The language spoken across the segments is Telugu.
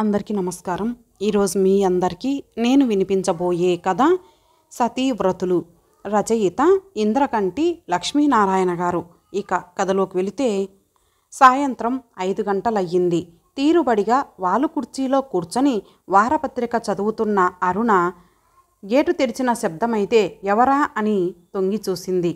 అందరికీ నమస్కారం ఈరోజు మీ అందరికీ నేను వినిపించబోయే కథ సతీవ్రతులు రచయిత ఇంద్రకంటి లక్ష్మీనారాయణ గారు ఇక కథలోకి వెళితే సాయంత్రం ఐదు గంటలయ్యింది తీరుబడిగా వాలు కుర్చీలో కూర్చొని వారపత్రిక చదువుతున్న అరుణ గేటు తెరిచిన శబ్దమైతే ఎవరా అని తొంగి చూసింది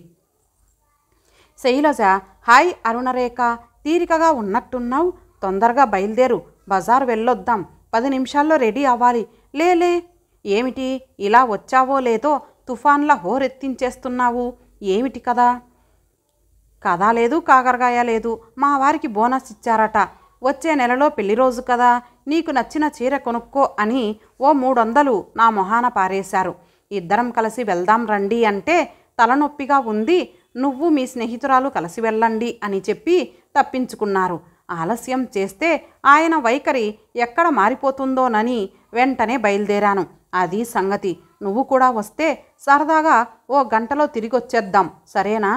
శైలజ హాయ్ అరుణరేఖ తీరికగా ఉన్నట్టున్నావు తొందరగా బయలుదేరు బజార్ వెళ్ళొద్దాం పది నిమిషాల్లో రెడీ అవ్వాలి లేలే ఏమిటి ఇలా వచ్చావో లేదో తుఫాన్లా హోరెత్తించేస్తున్నావు ఏమిటి కదా కదా లేదు కాకరకాయ లేదు మా వారికి బోనస్ ఇచ్చారట వచ్చే నెలలో పెళ్లి రోజు కదా నీకు నచ్చిన చీర కొనుక్కో అని ఓ మూడొందలు నా మొహాన పారేశారు ఇద్దరం కలిసి వెళ్దాం రండి అంటే తలనొప్పిగా ఉంది నువ్వు మీ స్నేహితురాలు కలిసి వెళ్ళండి అని చెప్పి తప్పించుకున్నారు ఆలస్యం చేస్తే ఆయన వైఖరి ఎక్కడ మారిపోతుందోనని వెంటనే బయలుదేరాను అది సంగతి నువ్వు కూడా వస్తే సరదాగా ఓ గంటలో తిరిగొచ్చేద్దాం సరేనా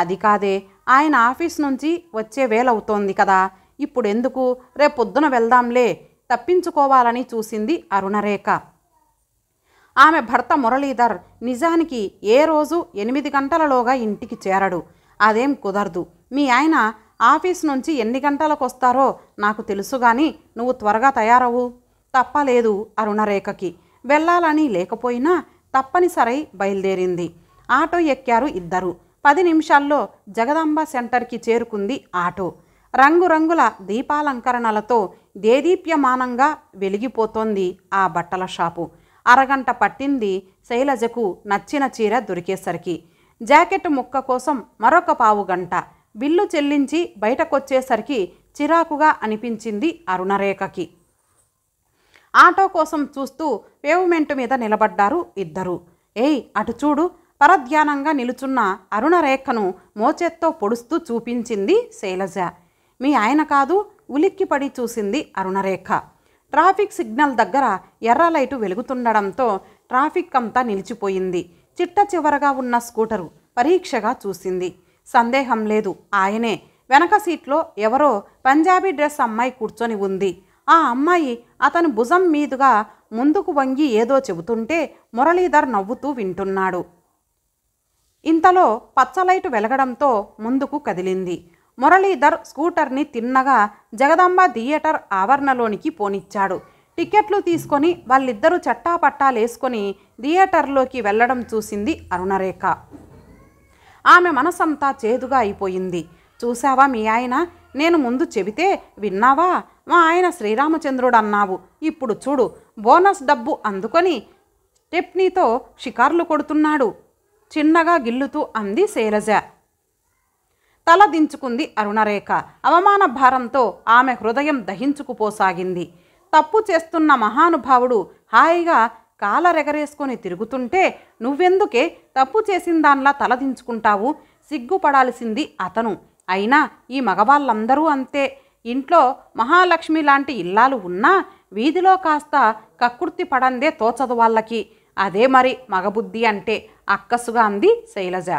అది కాదే ఆయన ఆఫీస్ నుంచి వచ్చే వేలవుతోంది కదా ఇప్పుడెందుకు రేపొద్దున వెళ్దాంలే తప్పించుకోవాలని చూసింది అరుణరేఖ ఆమె భర్త మురళీధర్ నిజానికి ఏ రోజు ఎనిమిది గంటలలోగా ఇంటికి చేరడు అదేం కుదరదు మీ ఆయన ఆఫీస్ నుంచి ఎన్ని గంటలకు వస్తారో నాకు తెలుసు కానీ నువ్వు త్వరగా తయారవు తప్పలేదు అరుణరేఖకి వెళ్ళాలని లేకపోయినా తప్పనిసరై బయలుదేరింది ఆటో ఎక్కారు ఇద్దరు పది నిమిషాల్లో జగదాంబ సెంటర్కి చేరుకుంది ఆటో రంగురంగుల దీపాలంకరణలతో దేదీప్యమానంగా వెలిగిపోతోంది ఆ బట్టల షాపు అరగంట పట్టింది శైలజకు నచ్చిన చీర దొరికేసరికి జాకెట్ ముక్క కోసం మరొక పావు గంట బిల్లు చెల్లించి బయటకొచ్చేసరికి చిరాకుగా అనిపించింది అరుణరేఖకి ఆటో కోసం చూస్తూ పేవ్మెంట్ మీద నిలబడ్డారు ఇద్దరు ఏయ్ అటు చూడు పరధ్యానంగా నిలుచున్న అరుణరేఖను మోచేత్తో పొడుస్తూ చూపించింది శైలజ మీ ఆయన కాదు ఉలిక్కిపడి చూసింది అరుణరేఖ ట్రాఫిక్ సిగ్నల్ దగ్గర ఎర్ర లైటు వెలుగుతుండడంతో ట్రాఫిక్ అంతా నిలిచిపోయింది చిట్ట చివరగా ఉన్న స్కూటరు పరీక్షగా చూసింది సందేహం లేదు ఆయనే వెనక సీట్లో ఎవరో పంజాబీ డ్రెస్ అమ్మాయి కూర్చొని ఉంది ఆ అమ్మాయి అతని భుజం మీదుగా ముందుకు వంగి ఏదో చెబుతుంటే మురళీధర్ నవ్వుతూ వింటున్నాడు ఇంతలో పచ్చలైటు వెలగడంతో ముందుకు కదిలింది మురళీధర్ స్కూటర్ని తిన్నగా జగదాంబ థియేటర్ ఆవరణలోనికి పోనిచ్చాడు టికెట్లు తీసుకొని వాళ్ళిద్దరూ చట్టాపట్టాలేసుకొని థియేటర్లోకి వెళ్ళడం చూసింది అరుణరేఖ ఆమె మనసంతా చేదుగా అయిపోయింది చూశావా మీ ఆయన నేను ముందు చెబితే విన్నావా మా ఆయన శ్రీరామచంద్రుడు అన్నావు ఇప్పుడు చూడు బోనస్ డబ్బు అందుకొని టెప్నీతో షికార్లు కొడుతున్నాడు చిన్నగా గిల్లుతూ అంది శైలజ తల దించుకుంది అరుణరేఖ అవమాన భారంతో ఆమె హృదయం దహించుకుపోసాగింది తప్పు చేస్తున్న మహానుభావుడు హాయిగా కాలరెగరేసుకొని తిరుగుతుంటే నువ్వెందుకే తప్పు చేసిన దానిలా తలదించుకుంటావు సిగ్గుపడాల్సింది అతను అయినా ఈ మగవాళ్ళందరూ అంతే ఇంట్లో మహాలక్ష్మి లాంటి ఇల్లాలు ఉన్నా వీధిలో కాస్త కక్కుర్తి పడందే తోచదు వాళ్ళకి అదే మరి మగబుద్ధి అంటే అక్కసుగా అంది శైలజ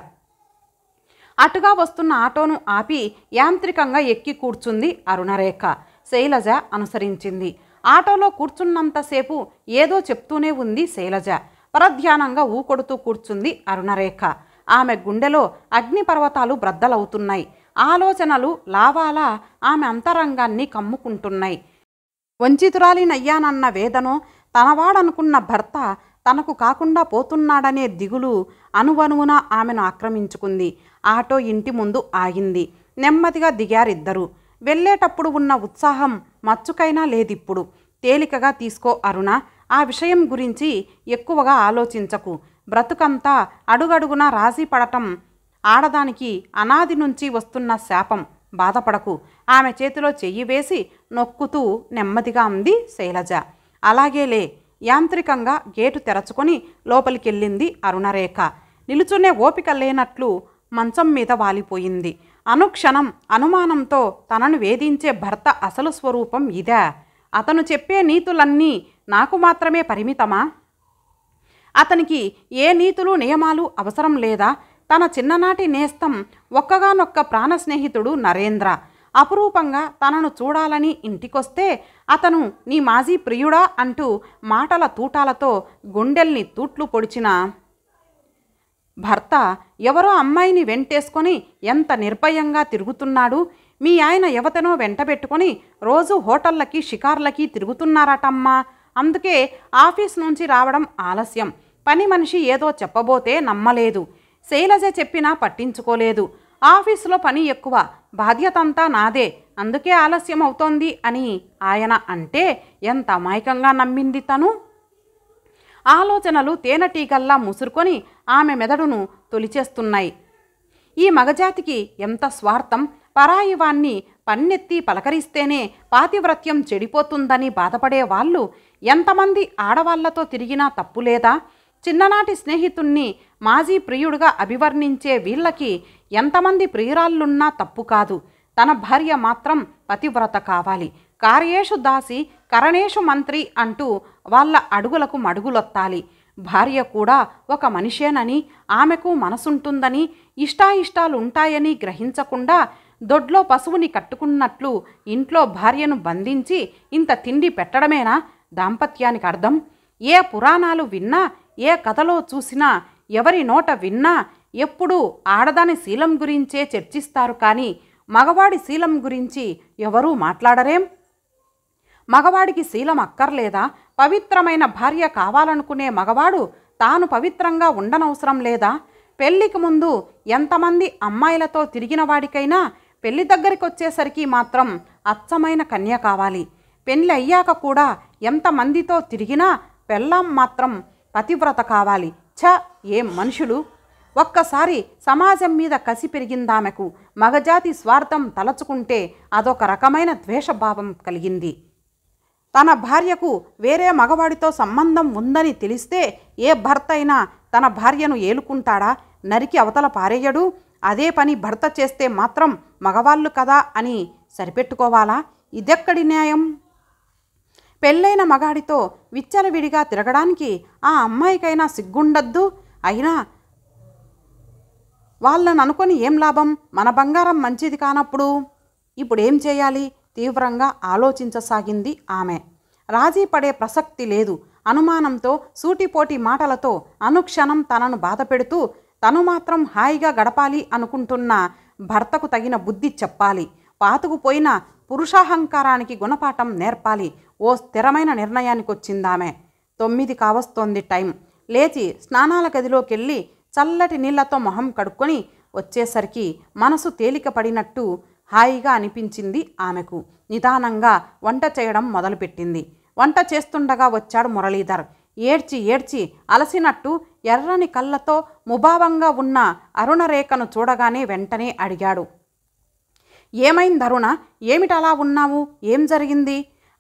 అటుగా వస్తున్న ఆటోను ఆపి యాంత్రికంగా ఎక్కి కూర్చుంది అరుణరేఖ శైలజ అనుసరించింది ఆటోలో కూర్చున్నంతసేపు ఏదో చెప్తూనే ఉంది శైలజ పరధ్యానంగా ఊకొడుతూ కూర్చుంది అరుణరేఖ ఆమె గుండెలో అగ్నిపర్వతాలు బ్రద్దలవుతున్నాయి ఆలోచనలు లావాలా ఆమె అంతరంగాన్ని కమ్ముకుంటున్నాయి వంచితురాలినయ్యానన్న వేదనో తనవాడనుకున్న భర్త తనకు కాకుండా పోతున్నాడనే దిగులు అనువనువున ఆమెను ఆక్రమించుకుంది ఆటో ఇంటి ముందు ఆగింది నెమ్మదిగా దిగారిద్దరు వెళ్ళేటప్పుడు ఉన్న ఉత్సాహం మచ్చుకైనా లేదిప్పుడు తేలికగా తీసుకో అరుణ ఆ విషయం గురించి ఎక్కువగా ఆలోచించకు బ్రతుకంతా అడుగడుగున రాజీ పడటం ఆడదానికి అనాది నుంచి వస్తున్న శాపం బాధపడకు ఆమె చేతిలో చెయ్యి వేసి నొక్కుతూ నెమ్మదిగా అంది శైలజ అలాగేలే యాంత్రికంగా గేటు తెరచుకొని లోపలికెళ్ళింది అరుణరేఖ నిలుచునే ఓపిక లేనట్లు మంచం మీద వాలిపోయింది అనుక్షణం అనుమానంతో తనను వేధించే భర్త అసలు స్వరూపం ఇదే అతను చెప్పే నీతులన్నీ నాకు మాత్రమే పరిమితమా అతనికి ఏ నీతులు నియమాలు అవసరం లేదా తన చిన్ననాటి నేస్తం ఒక్కగానొక్క ప్రాణ స్నేహితుడు నరేంద్ర అపురూపంగా తనను చూడాలని ఇంటికొస్తే అతను నీ మాజీ ప్రియుడా అంటూ మాటల తూటాలతో గుండెల్ని తూట్లు పొడిచిన భర్త ఎవరో అమ్మాయిని వెంటేసుకొని ఎంత నిర్భయంగా తిరుగుతున్నాడు మీ ఆయన యువతనో వెంటబెట్టుకొని రోజు హోటళ్ళకి షికార్లకి తిరుగుతున్నారటమ్మా అందుకే ఆఫీస్ నుంచి రావడం ఆలస్యం పని మనిషి ఏదో చెప్పబోతే నమ్మలేదు శైలజ చెప్పినా పట్టించుకోలేదు ఆఫీసులో పని ఎక్కువ బాధ్యత అంతా నాదే అందుకే ఆలస్యం అవుతోంది అని ఆయన అంటే ఎంత అమాయకంగా నమ్మింది తను ఆలోచనలు తేనెటీగల్లా ముసురుకొని ఆమె మెదడును తొలిచేస్తున్నాయి ఈ మగజాతికి ఎంత స్వార్థం పరాయివాన్ని పన్నెత్తి పలకరిస్తేనే పాతివ్రత్యం చెడిపోతుందని బాధపడే వాళ్ళు ఎంతమంది ఆడవాళ్లతో తిరిగినా తప్పులేదా చిన్ననాటి స్నేహితుణ్ణి మాజీ ప్రియుడుగా అభివర్ణించే వీళ్ళకి ఎంతమంది ప్రియురాళ్ళున్నా తప్పు కాదు తన భార్య మాత్రం పతివ్రత కావాలి కార్యేషు దాసి కరణేషు మంత్రి అంటూ వాళ్ళ అడుగులకు మడుగులొత్తాలి భార్య కూడా ఒక మనిషేనని ఆమెకు మనసుంటుందని ఇష్టాయిష్టాలుంటాయని గ్రహించకుండా దొడ్లో పశువుని కట్టుకున్నట్లు ఇంట్లో భార్యను బంధించి ఇంత తిండి పెట్టడమేనా దాంపత్యానికి అర్థం ఏ పురాణాలు విన్నా ఏ కథలో చూసినా ఎవరి నోట విన్నా ఎప్పుడూ ఆడదాని శీలం గురించే చర్చిస్తారు కానీ మగవాడి శీలం గురించి ఎవరూ మాట్లాడరేం మగవాడికి శీలం అక్కర్లేదా పవిత్రమైన భార్య కావాలనుకునే మగవాడు తాను పవిత్రంగా ఉండనవసరం లేదా పెళ్లికి ముందు ఎంతమంది అమ్మాయిలతో తిరిగిన వాడికైనా పెళ్లి దగ్గరికి వచ్చేసరికి మాత్రం అచ్చమైన కన్య కావాలి పెళ్ళి అయ్యాక కూడా ఎంతమందితో తిరిగినా పెళ్ళాం మాత్రం పతివ్రత కావాలి ఛ ఏం మనుషులు ఒక్కసారి సమాజం మీద కసి పెరిగిందామెకు మగజాతి స్వార్థం తలచుకుంటే అదొక రకమైన ద్వేషభావం కలిగింది తన భార్యకు వేరే మగవాడితో సంబంధం ఉందని తెలిస్తే ఏ భర్త అయినా తన భార్యను ఏలుకుంటాడా నరికి అవతల పారేయడు అదే పని భర్త చేస్తే మాత్రం మగవాళ్ళు కదా అని సరిపెట్టుకోవాలా ఇదెక్కడి న్యాయం పెళ్ళైన మగాడితో విచ్చలవిడిగా తిరగడానికి ఆ అమ్మాయికైనా సిగ్గుండద్దు అయినా వాళ్ళని అనుకొని ఏం లాభం మన బంగారం మంచిది కానప్పుడు ఇప్పుడేం చేయాలి తీవ్రంగా ఆలోచించసాగింది ఆమె రాజీ పడే ప్రసక్తి లేదు అనుమానంతో సూటిపోటి మాటలతో అనుక్షణం తనను బాధపెడుతూ తను మాత్రం హాయిగా గడపాలి అనుకుంటున్న భర్తకు తగిన బుద్ధి చెప్పాలి పాతుకుపోయిన పురుషాహంకారానికి గుణపాఠం నేర్పాలి ఓ స్థిరమైన నిర్ణయానికి వచ్చిందామె తొమ్మిది కావస్తోంది టైం లేచి స్నానాల గదిలోకి వెళ్ళి చల్లటి నీళ్లతో మొహం కడుక్కొని వచ్చేసరికి మనసు తేలికపడినట్టు హాయిగా అనిపించింది ఆమెకు నిదానంగా వంట చేయడం మొదలుపెట్టింది వంట చేస్తుండగా వచ్చాడు మురళీధర్ ఏడ్చి ఏడ్చి అలసినట్టు ఎర్రని కళ్ళతో ముభావంగా ఉన్న అరుణరేఖను చూడగానే వెంటనే అడిగాడు ఏమైంది అరుణ ఏమిటలా ఉన్నావు ఏం జరిగింది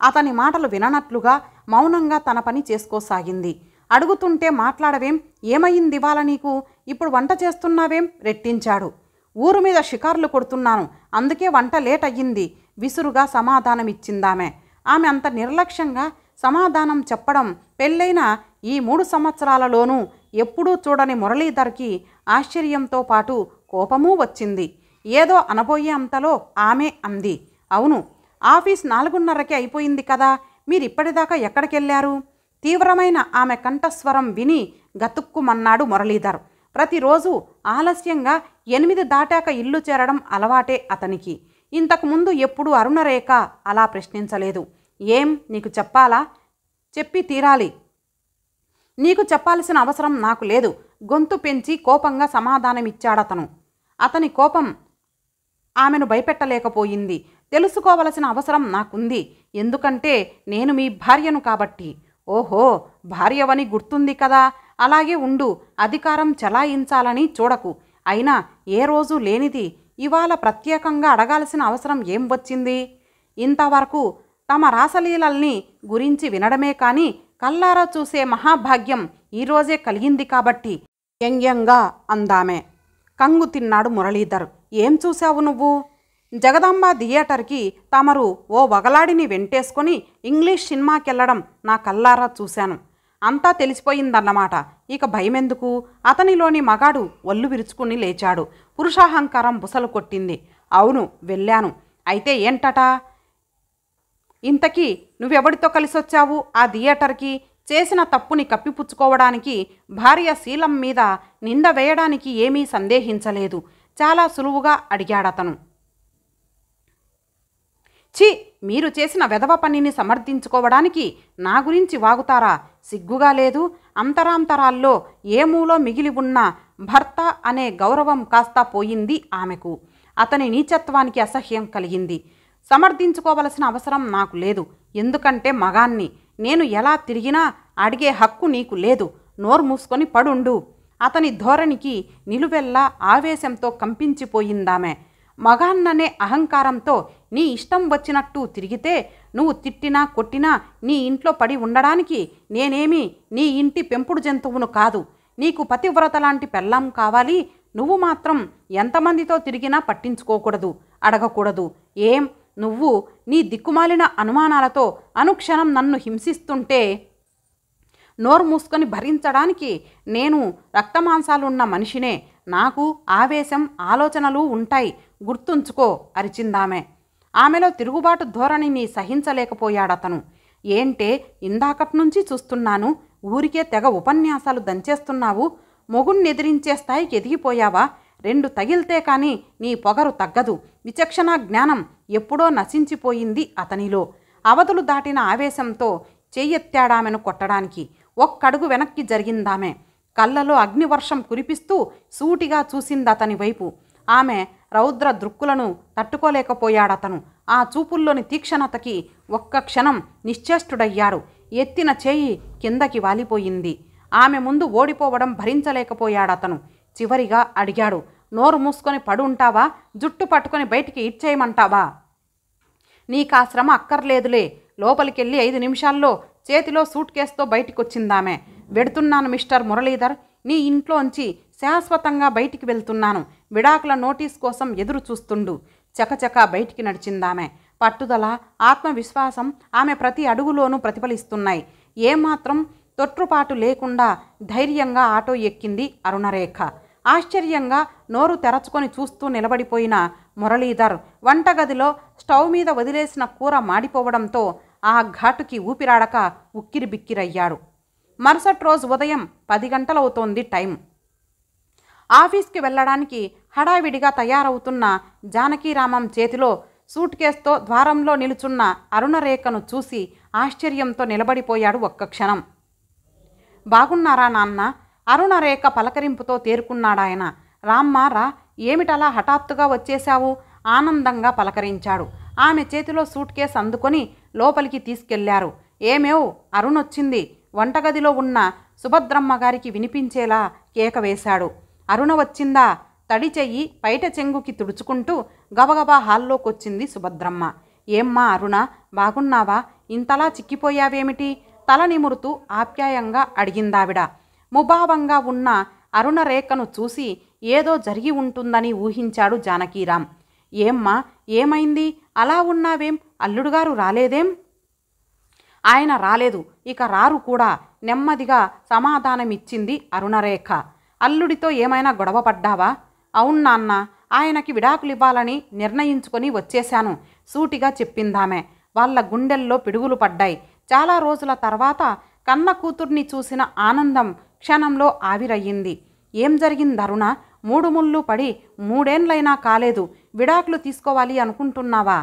అతని మాటలు విననట్లుగా మౌనంగా తన పని చేసుకోసాగింది అడుగుతుంటే మాట్లాడవేం ఏమయ్యింది ఇవాళ నీకు ఇప్పుడు వంట చేస్తున్నావేం రెట్టించాడు ఊరు మీద షికార్లు కొడుతున్నాను అందుకే వంట లేట్ అయ్యింది విసురుగా సమాధానమిచ్చిందామె ఆమె అంత నిర్లక్ష్యంగా సమాధానం చెప్పడం పెళ్ళైన ఈ మూడు సంవత్సరాలలోనూ ఎప్పుడూ చూడని మురళీధర్కి ఆశ్చర్యంతో పాటు కోపమూ వచ్చింది ఏదో అనబోయే అంతలో ఆమె అంది అవును ఆఫీస్ నాలుగున్నరకి అయిపోయింది కదా మీరిప్పటిదాకా ఎక్కడికెళ్ళారు తీవ్రమైన ఆమె కంఠస్వరం విని గతుక్కుమన్నాడు మురళీధర్ ప్రతిరోజు ఆలస్యంగా ఎనిమిది దాటాక ఇల్లు చేరడం అలవాటే అతనికి ఇంతకుముందు ఎప్పుడూ అరుణరేఖ అలా ప్రశ్నించలేదు ఏం నీకు చెప్పాలా చెప్పి తీరాలి నీకు చెప్పాల్సిన అవసరం నాకు లేదు గొంతు పెంచి కోపంగా సమాధానమిచ్చాడతను అతని కోపం ఆమెను భయపెట్టలేకపోయింది తెలుసుకోవలసిన అవసరం నాకుంది ఎందుకంటే నేను మీ భార్యను కాబట్టి ఓహో భార్యవని గుర్తుంది కదా అలాగే ఉండు అధికారం చలాయించాలని చూడకు అయినా ఏ రోజు లేనిది ఇవాళ ప్రత్యేకంగా అడగాల్సిన అవసరం ఏం వచ్చింది ఇంతవరకు తమ రాసలీలల్ని గురించి వినడమే కానీ కల్లారా చూసే మహాభాగ్యం ఈరోజే కలిగింది కాబట్టి వ్యంగ్యంగా అందామే కంగు తిన్నాడు మురళీధర్ ఏం చూశావు నువ్వు జగదాంబ థియేటర్కి తమరు ఓ వగలాడిని వెంటేసుకొని ఇంగ్లీష్ వెళ్ళడం నా కల్లారా చూశాను అంతా తెలిసిపోయిందన్నమాట ఇక భయమెందుకు అతనిలోని మగాడు ఒళ్ళు విరుచుకుని లేచాడు పురుషాహంకారం బుసలు కొట్టింది అవును వెళ్ళాను అయితే ఏంటట ఇంతకీ నువ్వెవడితో కలిసి వచ్చావు ఆ థియేటర్కి చేసిన తప్పుని కప్పిపుచ్చుకోవడానికి భార్య శీలం మీద నింద వేయడానికి ఏమీ సందేహించలేదు చాలా సులువుగా అడిగాడతను ఛీ మీరు చేసిన వెధవ పనిని సమర్థించుకోవడానికి నా గురించి వాగుతారా సిగ్గుగా లేదు అంతరాంతరాల్లో ఏమూలో మిగిలి ఉన్న భర్త అనే గౌరవం కాస్త పోయింది ఆమెకు అతని నీచత్వానికి అసహ్యం కలిగింది సమర్థించుకోవలసిన అవసరం నాకు లేదు ఎందుకంటే మగాన్ని నేను ఎలా తిరిగినా అడిగే హక్కు నీకు లేదు నోరు మూసుకొని పడుండు అతని ధోరణికి నిలువెల్లా ఆవేశంతో కంపించిపోయిందామె మగాన్ననే అహంకారంతో నీ ఇష్టం వచ్చినట్టు తిరిగితే నువ్వు తిట్టినా కొట్టినా నీ ఇంట్లో పడి ఉండడానికి నేనేమి నీ ఇంటి పెంపుడు జంతువును కాదు నీకు పతివ్రత లాంటి పెళ్ళం కావాలి నువ్వు మాత్రం ఎంతమందితో తిరిగినా పట్టించుకోకూడదు అడగకూడదు ఏం నువ్వు నీ దిక్కుమాలిన అనుమానాలతో అనుక్షణం నన్ను హింసిస్తుంటే నోరు మూసుకొని భరించడానికి నేను రక్తమాంసాలున్న మనిషినే నాకు ఆవేశం ఆలోచనలు ఉంటాయి గుర్తుంచుకో అరిచిందామె ఆమెలో తిరుగుబాటు ధోరణిని సహించలేకపోయాడతను ఏంటే ఇందాకటి నుంచి చూస్తున్నాను ఊరికే తెగ ఉపన్యాసాలు దంచేస్తున్నావు మొగుణ్ణెదిరించే స్థాయికి ఎదిగిపోయావా రెండు తగిలితే కానీ నీ పొగరు తగ్గదు విచక్షణ జ్ఞానం ఎప్పుడో నశించిపోయింది అతనిలో అవధులు దాటిన ఆవేశంతో చెయ్యెత్తాడామెను కొట్టడానికి ఒక్కడుగు వెనక్కి జరిగిందామె కళ్ళలో అగ్నివర్షం కురిపిస్తూ సూటిగా చూసిందతని వైపు ఆమె రౌద్ర దృక్కులను తట్టుకోలేకపోయాడతను ఆ చూపుల్లోని తీక్షణతకి ఒక్క క్షణం నిశ్చేష్టుడయ్యాడు ఎత్తిన చేయి కిందకి వాలిపోయింది ఆమె ముందు ఓడిపోవడం భరించలేకపోయాడతను చివరిగా అడిగాడు నోరు మూసుకొని పడు ఉంటావా జుట్టు పట్టుకొని బయటికి ఇచ్చేయమంటావా నీకు ఆ శ్రమ అక్కర్లేదులే లోపలికెళ్ళి ఐదు నిమిషాల్లో చేతిలో సూట్ కేసుతో బయటికొచ్చిందామె వెడుతున్నాను మిస్టర్ మురళీధర్ నీ ఇంట్లోంచి శాశ్వతంగా బయటికి వెళ్తున్నాను విడాకుల నోటీస్ కోసం ఎదురు చూస్తుండు చకచక బయటికి నడిచిందామె పట్టుదల ఆత్మవిశ్వాసం ఆమె ప్రతి అడుగులోనూ ప్రతిఫలిస్తున్నాయి ఏమాత్రం తొట్టుపాటు లేకుండా ధైర్యంగా ఆటో ఎక్కింది అరుణరేఖ ఆశ్చర్యంగా నోరు తెరచుకొని చూస్తూ నిలబడిపోయిన మురళీధర్ వంటగదిలో స్టవ్ మీద వదిలేసిన కూర మాడిపోవడంతో ఆ ఘాటుకి ఊపిరాడక ఉక్కిరి బిక్కిరయ్యాడు మరుసటి రోజు ఉదయం పది గంటలవుతోంది టైం ఆఫీస్కి వెళ్ళడానికి హడావిడిగా తయారవుతున్న జానకీరామం చేతిలో సూట్ కేస్తో ద్వారంలో నిలుచున్న అరుణరేఖను చూసి ఆశ్చర్యంతో నిలబడిపోయాడు ఒక్క క్షణం బాగున్నారా నాన్న అరుణరేఖ పలకరింపుతో తేరుకున్నాడాయన రామ్మారా ఏమిటలా హఠాత్తుగా వచ్చేశావు ఆనందంగా పలకరించాడు ఆమె చేతిలో సూట్ కేస్ అందుకొని లోపలికి తీసుకెళ్లారు ఏమేవ్ అరుణొచ్చింది వంటగదిలో ఉన్న సుభద్రమ్మ గారికి వినిపించేలా కేక వేశాడు అరుణ వచ్చిందా తడి చెయ్యి బయట చెంగుకి తుడుచుకుంటూ గబగబా హాల్లోకొచ్చింది సుభద్రమ్మ ఏమ్మా అరుణ బాగున్నావా ఇంతలా చిక్కిపోయావేమిటి తల నిమురుతూ ఆప్యాయంగా అడిగిందావిడ ముభావంగా ఉన్న అరుణరేఖను చూసి ఏదో జరిగి ఉంటుందని ఊహించాడు జానకీరాం ఏమ్మా ఏమైంది అలా ఉన్నావేం అల్లుడుగారు రాలేదేం ఆయన రాలేదు ఇక రారు కూడా నెమ్మదిగా సమాధానమిచ్చింది అరుణరేఖ అల్లుడితో ఏమైనా గొడవ పడ్డావా అవును నాన్న ఆయనకి విడాకులివ్వాలని నిర్ణయించుకొని వచ్చేశాను సూటిగా చెప్పిందామె వాళ్ళ గుండెల్లో పిడుగులు పడ్డాయి చాలా రోజుల తర్వాత కన్న కూతుర్ని చూసిన ఆనందం క్షణంలో ఆవిరయ్యింది ఏం జరిగిందరుణ మూడు ముళ్ళు పడి మూడేండ్లైనా కాలేదు విడాకులు తీసుకోవాలి అనుకుంటున్నావా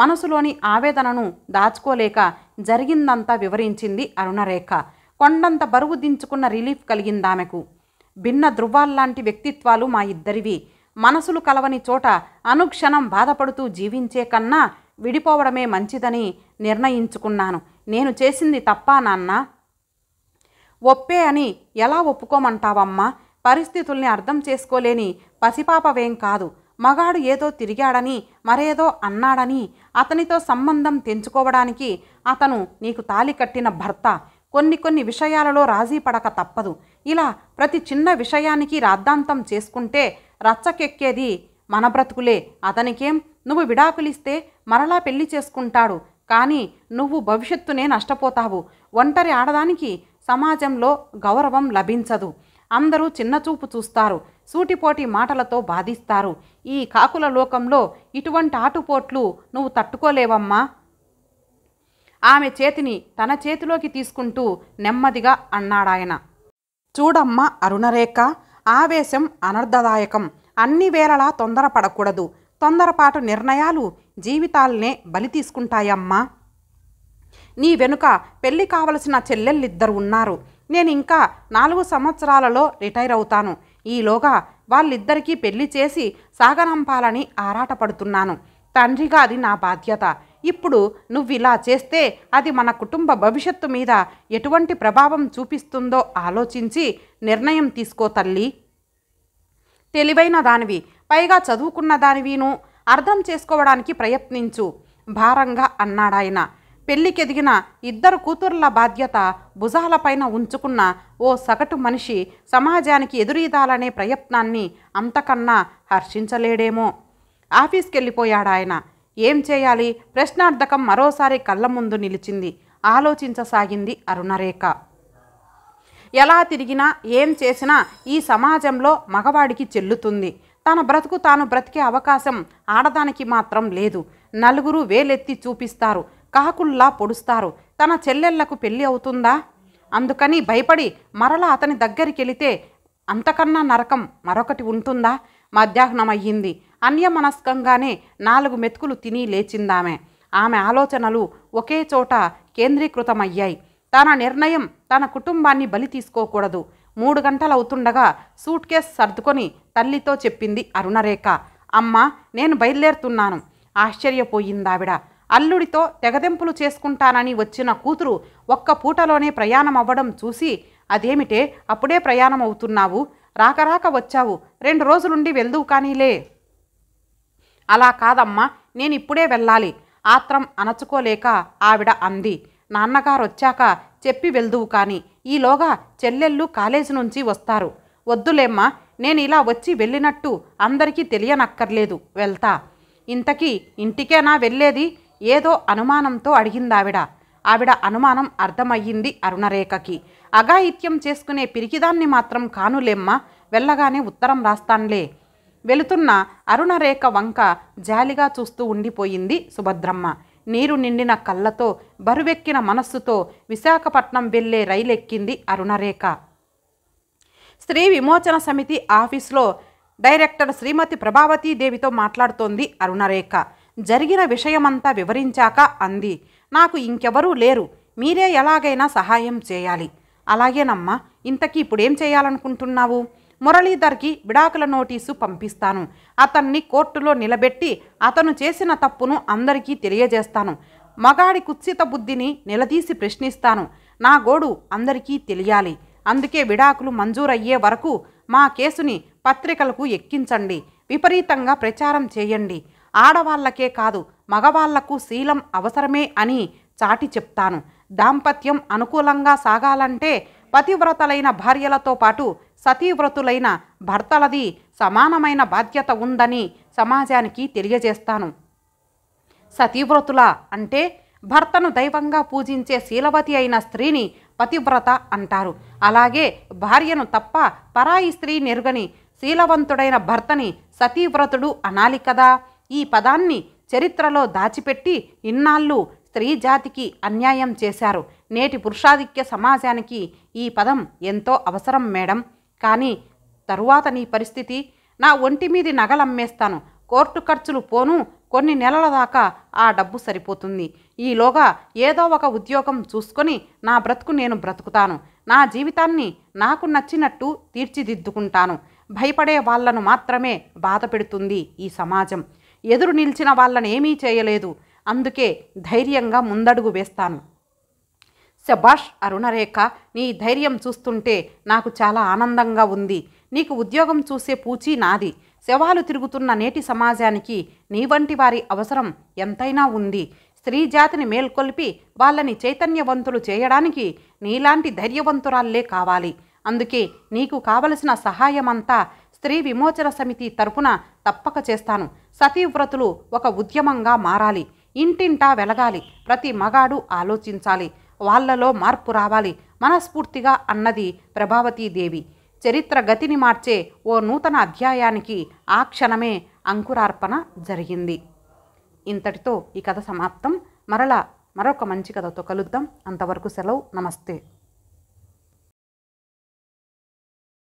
మనసులోని ఆవేదనను దాచుకోలేక జరిగిందంతా వివరించింది అరుణరేఖ కొండంత బరువు దించుకున్న రిలీఫ్ కలిగిందామెకు భిన్న ధృవాల్లాంటి వ్యక్తిత్వాలు మా ఇద్దరివి మనసులు కలవని చోట అనుక్షణం బాధపడుతూ జీవించే కన్నా విడిపోవడమే మంచిదని నిర్ణయించుకున్నాను నేను చేసింది తప్పా నాన్న ఒప్పే అని ఎలా ఒప్పుకోమంటావమ్మా పరిస్థితుల్ని అర్థం చేసుకోలేని పసిపాపవేం కాదు మగాడు ఏదో తిరిగాడని మరేదో అన్నాడని అతనితో సంబంధం తెంచుకోవడానికి అతను నీకు తాలి కట్టిన భర్త కొన్ని కొన్ని విషయాలలో రాజీ పడక తప్పదు ఇలా ప్రతి చిన్న విషయానికి రాద్ధాంతం చేసుకుంటే రచ్చకెక్కేది మన బ్రతుకులే అతనికేం నువ్వు విడాకులిస్తే మరలా పెళ్లి చేసుకుంటాడు కానీ నువ్వు భవిష్యత్తునే నష్టపోతావు ఒంటరి ఆడదానికి సమాజంలో గౌరవం లభించదు అందరూ చిన్నచూపు చూస్తారు సూటిపోటి మాటలతో బాధిస్తారు ఈ కాకుల లోకంలో ఇటువంటి ఆటుపోట్లు నువ్వు తట్టుకోలేవమ్మా ఆమె చేతిని తన చేతిలోకి తీసుకుంటూ నెమ్మదిగా అన్నాడాయన చూడమ్మ అరుణరేఖ ఆవేశం అనర్థదాయకం అన్ని వేళలా తొందరపడకూడదు తొందరపాటు నిర్ణయాలు జీవితాలనే బలి తీసుకుంటాయమ్మా నీ వెనుక పెళ్లి కావలసిన చెల్లెళ్ళిద్దరు ఉన్నారు నేను ఇంకా నాలుగు సంవత్సరాలలో రిటైర్ అవుతాను ఈలోగా వాళ్ళిద్దరికీ పెళ్లి చేసి సాగనంపాలని ఆరాటపడుతున్నాను తండ్రిగా అది నా బాధ్యత ఇప్పుడు నువ్వు ఇలా చేస్తే అది మన కుటుంబ భవిష్యత్తు మీద ఎటువంటి ప్రభావం చూపిస్తుందో ఆలోచించి నిర్ణయం తీసుకో తల్లి తెలివైన దానివి పైగా చదువుకున్న దానివిను అర్థం చేసుకోవడానికి ప్రయత్నించు భారంగా అన్నాడాయన పెళ్లికెదిగిన ఇద్దరు కూతుర్ల బాధ్యత భుజాలపైన ఉంచుకున్న ఓ సగటు మనిషి సమాజానికి ఎదురీదాలనే ప్రయత్నాన్ని అంతకన్నా హర్షించలేడేమో ఆఫీస్కెళ్ళిపోయాడాయన ఏం చేయాలి ప్రశ్నార్థకం మరోసారి కళ్ళ ముందు నిలిచింది ఆలోచించసాగింది అరుణరేఖ ఎలా తిరిగినా ఏం చేసినా ఈ సమాజంలో మగవాడికి చెల్లుతుంది తన బ్రతుకు తాను బ్రతికే అవకాశం ఆడదానికి మాత్రం లేదు నలుగురు వేలెత్తి చూపిస్తారు కాకుల్లా పొడుస్తారు తన చెల్లెళ్లకు పెళ్ళి అవుతుందా అందుకని భయపడి మరలా అతని దగ్గరికి వెళితే అంతకన్నా నరకం మరొకటి ఉంటుందా మధ్యాహ్నం అయ్యింది అన్యమనస్కంగానే నాలుగు మెతుకులు తిని లేచిందామె ఆమె ఆలోచనలు ఒకే చోట కేంద్రీకృతమయ్యాయి తన నిర్ణయం తన కుటుంబాన్ని బలి తీసుకోకూడదు మూడు గంటలవుతుండగా సూట్ కేస్ సర్దుకొని తల్లితో చెప్పింది అరుణరేఖ అమ్మ నేను బయలుదేరుతున్నాను ఆశ్చర్యపోయిందావిడ అల్లుడితో తెగదెంపులు చేసుకుంటానని వచ్చిన కూతురు ఒక్క పూటలోనే ప్రయాణం అవ్వడం చూసి అదేమిటే అప్పుడే ప్రయాణం అవుతున్నావు రాకరాక వచ్చావు రెండు రోజులుండి వెళ్దువు కానీలే అలా కాదమ్మా నేను ఇప్పుడే వెళ్ళాలి ఆత్రం అనచుకోలేక ఆవిడ అంది నాన్నగారు వచ్చాక చెప్పి వెళ్దువు కానీ ఈలోగా చెల్లెళ్ళు కాలేజీ నుంచి వస్తారు వద్దులేమ్మా నేను ఇలా వచ్చి వెళ్ళినట్టు అందరికీ తెలియనక్కర్లేదు వెళ్తా ఇంతకీ ఇంటికేనా వెళ్ళేది ఏదో అనుమానంతో అడిగిందావిడ ఆవిడ అనుమానం అర్థమయ్యింది అరుణరేఖకి అఘాయిత్యం చేసుకునే పిరికిదాన్ని మాత్రం కానులేమ్మా వెళ్ళగానే ఉత్తరం రాస్తాన్లే వెళుతున్న అరుణరేఖ వంక జాలిగా చూస్తూ ఉండిపోయింది సుభద్రమ్మ నీరు నిండిన కళ్ళతో బరువెక్కిన మనస్సుతో విశాఖపట్నం వెళ్లే రైలెక్కింది అరుణరేఖ స్త్రీ విమోచన సమితి ఆఫీస్లో డైరెక్టర్ శ్రీమతి ప్రభావతీదేవితో మాట్లాడుతోంది అరుణరేఖ జరిగిన విషయమంతా వివరించాక అంది నాకు ఇంకెవరూ లేరు మీరే ఎలాగైనా సహాయం చేయాలి అలాగేనమ్మా ఇంతకీ ఇప్పుడేం చేయాలనుకుంటున్నావు మురళీధర్కి విడాకుల నోటీసు పంపిస్తాను అతన్ని కోర్టులో నిలబెట్టి అతను చేసిన తప్పును అందరికీ తెలియజేస్తాను మగాడి కుత్సిత బుద్ధిని నిలదీసి ప్రశ్నిస్తాను నా గోడు అందరికీ తెలియాలి అందుకే విడాకులు మంజూరయ్యే వరకు మా కేసుని పత్రికలకు ఎక్కించండి విపరీతంగా ప్రచారం చేయండి ఆడవాళ్లకే కాదు మగవాళ్లకు శీలం అవసరమే అని చాటి చెప్తాను దాంపత్యం అనుకూలంగా సాగాలంటే పతివ్రతలైన భార్యలతో పాటు సతీవ్రతులైన భర్తలది సమానమైన బాధ్యత ఉందని సమాజానికి తెలియజేస్తాను సతీవ్రతుల అంటే భర్తను దైవంగా పూజించే శీలవతి అయిన స్త్రీని పతివ్రత అంటారు అలాగే భార్యను తప్ప పరాయి స్త్రీ నెరుగని శీలవంతుడైన భర్తని సతీవ్రతుడు అనాలి కదా ఈ పదాన్ని చరిత్రలో దాచిపెట్టి ఇన్నాళ్ళు స్త్రీ జాతికి అన్యాయం చేశారు నేటి పురుషాధిక్య సమాజానికి ఈ పదం ఎంతో అవసరం మేడం కానీ తరువాత నీ పరిస్థితి నా ఒంటి మీది నగలమ్మేస్తాను కోర్టు ఖర్చులు పోను కొన్ని నెలల దాకా ఆ డబ్బు సరిపోతుంది ఈలోగా ఏదో ఒక ఉద్యోగం చూసుకొని నా బ్రతుకు నేను బ్రతుకుతాను నా జీవితాన్ని నాకు నచ్చినట్టు తీర్చిదిద్దుకుంటాను భయపడే వాళ్లను మాత్రమే బాధ పెడుతుంది ఈ సమాజం ఎదురు నిలిచిన వాళ్ళనేమీ చేయలేదు అందుకే ధైర్యంగా ముందడుగు వేస్తాను శబాష్ అరుణరేఖ నీ ధైర్యం చూస్తుంటే నాకు చాలా ఆనందంగా ఉంది నీకు ఉద్యోగం చూసే పూచి నాది శవాలు తిరుగుతున్న నేటి సమాజానికి నీ వంటి వారి అవసరం ఎంతైనా ఉంది స్త్రీ జాతిని మేల్కొల్పి వాళ్ళని చైతన్యవంతులు చేయడానికి నీలాంటి ధైర్యవంతురాల్లే కావాలి అందుకే నీకు కావలసిన సహాయమంతా స్త్రీ విమోచన సమితి తరపున తప్పక చేస్తాను సతీవ్రతులు ఒక ఉద్యమంగా మారాలి ఇంటింటా వెలగాలి ప్రతి మగాడు ఆలోచించాలి వాళ్లలో మార్పు రావాలి మనస్ఫూర్తిగా అన్నది ప్రభావతీదేవి చరిత్ర గతిని మార్చే ఓ నూతన అధ్యాయానికి ఆ క్షణమే అంకురార్పణ జరిగింది ఇంతటితో ఈ కథ సమాప్తం మరలా మరొక మంచి కథతో కలుద్దాం అంతవరకు సెలవు నమస్తే